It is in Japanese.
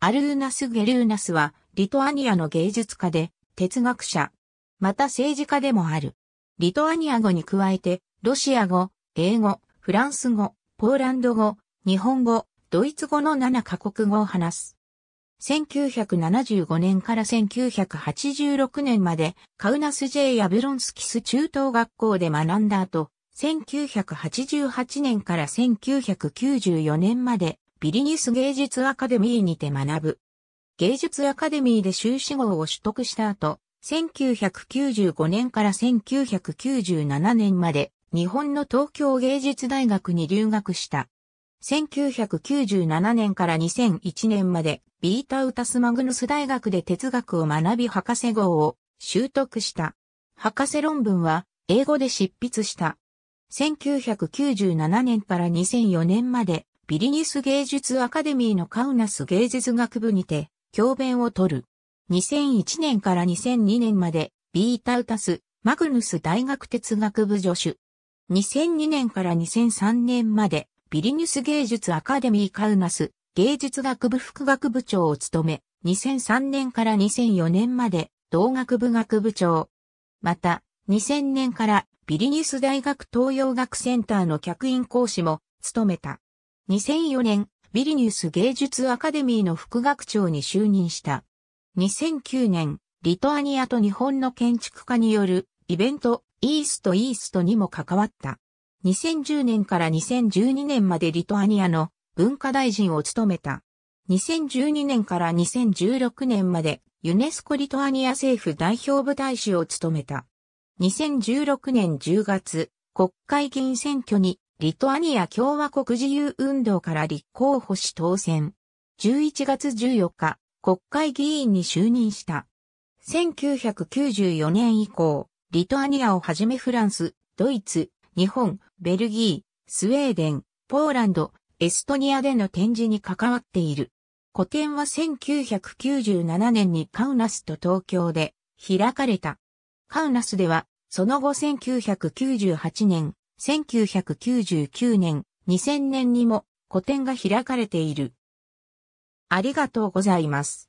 アルーナス・ゲルーナスは、リトアニアの芸術家で、哲学者、また政治家でもある。リトアニア語に加えて、ロシア語、英語、フランス語、ポーランド語、日本語、ドイツ語の7カ国語を話す。1975年から1986年までカウナスジェイ・ア・ブロンスキス中等学校で学んだ後、1988年から1994年までビリニス芸術アカデミーにて学ぶ。芸術アカデミーで修士号を取得した後、1995年から1997年まで日本の東京芸術大学に留学した。1997年から2001年までビータウタスマグヌス大学で哲学を学び博士号を習得した。博士論文は英語で執筆した。1997年から2004年までビリニス芸術アカデミーのカウナス芸術学部にて、教鞭を取る。2001年から2002年まで、ビータウタス、マグヌス大学哲学部助手。2002年から2003年まで、ビリニュス芸術アカデミーカウナス芸術学部副学部長を務め、2003年から2004年まで同学部学部長。また、2000年からビリニュス大学東洋学センターの客員講師も務めた。2004年、ビリニュース芸術アカデミーの副学長に就任した。2009年、リトアニアと日本の建築家によるイベントイーストイーストにも関わった。2010年から2012年までリトアニアの文化大臣を務めた。2012年から2016年までユネスコリトアニア政府代表部大使を務めた。2016年10月、国会議員選挙にリトアニア共和国自由運動から立候補し当選。11月14日、国会議員に就任した。1994年以降、リトアニアをはじめフランス、ドイツ、日本、ベルギー、スウェーデン、ポーランド、エストニアでの展示に関わっている。個展は1997年にカウナスと東京で開かれた。カウナスでは、その後1998年、1999年、2000年にも個展が開かれている。ありがとうございます。